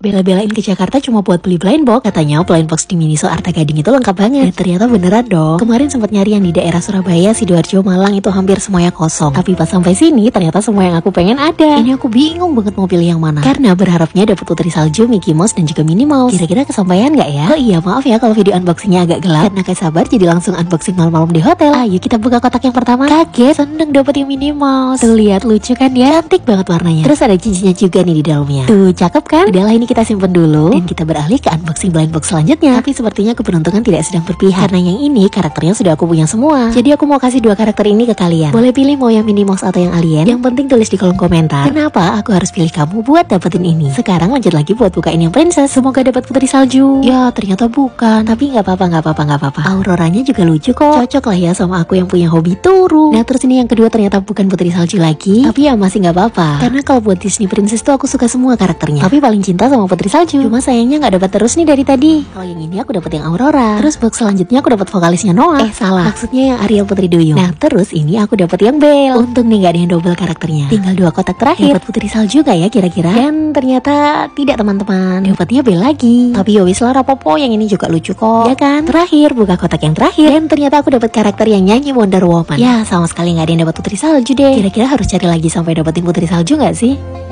bela-belain ke Jakarta cuma buat beli blind box. Katanya blind box di Miniso Arta Gading itu lengkap banget. Dan eh, ternyata beneran dong. Kemarin sempat nyari yang di daerah Surabaya, Sidoarjo, Malang itu hampir semuanya kosong. Tapi pas sampai sini ternyata semua yang aku pengen ada. Ini aku bingung banget mau pilih yang mana. Karena berharapnya dapat Putri Salju, Mickey Mouse dan juga Minnie Mouse. Kira-kira kesampaian gak ya? Oh iya maaf ya kalau video unboxingnya agak gelap. Karena kayak sabar jadi langsung unboxing malam-malam di hotel. Ayo kita buka kotak yang pertama. Kaget seneng dapet yang Minnie Mouse. Tuh lihat lucu kan Ya Cantik banget warnanya. Terus ada cincinnya juga nih di dalamnya. Tuh cakep kan? Udahlah ini kita simpen dulu dan kita beralih ke unboxing blind box selanjutnya. Tapi sepertinya keberuntungan tidak sedang berpihak karena yang ini karakternya sudah aku punya semua. Jadi aku mau kasih dua karakter ini ke kalian. Boleh pilih mau yang Mouse atau yang alien. Yang penting tulis di kolom komentar kenapa aku harus pilih kamu buat dapetin ini. Sekarang lanjut lagi buat bukain yang princess. Semoga dapat putri salju. Ya ternyata bukan, tapi nggak apa-apa nggak apa-apa nggak apa-apa. Auroranya juga lucu kok. Cocok lah ya sama aku yang punya hobi turu. Nah terus ini yang kedua ternyata bukan putri salju lagi, tapi ya masih nggak apa-apa. Karena kalau buat Disney Princess tuh aku suka semua karakternya. Tapi paling cinta sama sama Putri Salju. Cuma sayangnya nggak dapat terus nih dari tadi. Kalau oh, yang ini aku dapat yang Aurora. Terus box selanjutnya aku dapat vokalisnya Noah. Eh salah. Maksudnya yang Ariel Putri Duyung. Nah terus ini aku dapat yang bel Untung nih nggak ada yang double karakternya. Tinggal dua kotak terakhir. Dapat Putri Salju gak ya kira-kira? Dan ternyata tidak teman-teman. Dapatnya bel lagi. Tapi yowis lara popo yang ini juga lucu kok. Ya kan? Terakhir buka kotak yang terakhir. Dan ternyata aku dapat karakter yang nyanyi Wonder Woman. Ya sama sekali nggak ada yang dapat Putri Salju deh. Kira-kira harus cari lagi sampai dapetin Putri Salju nggak sih?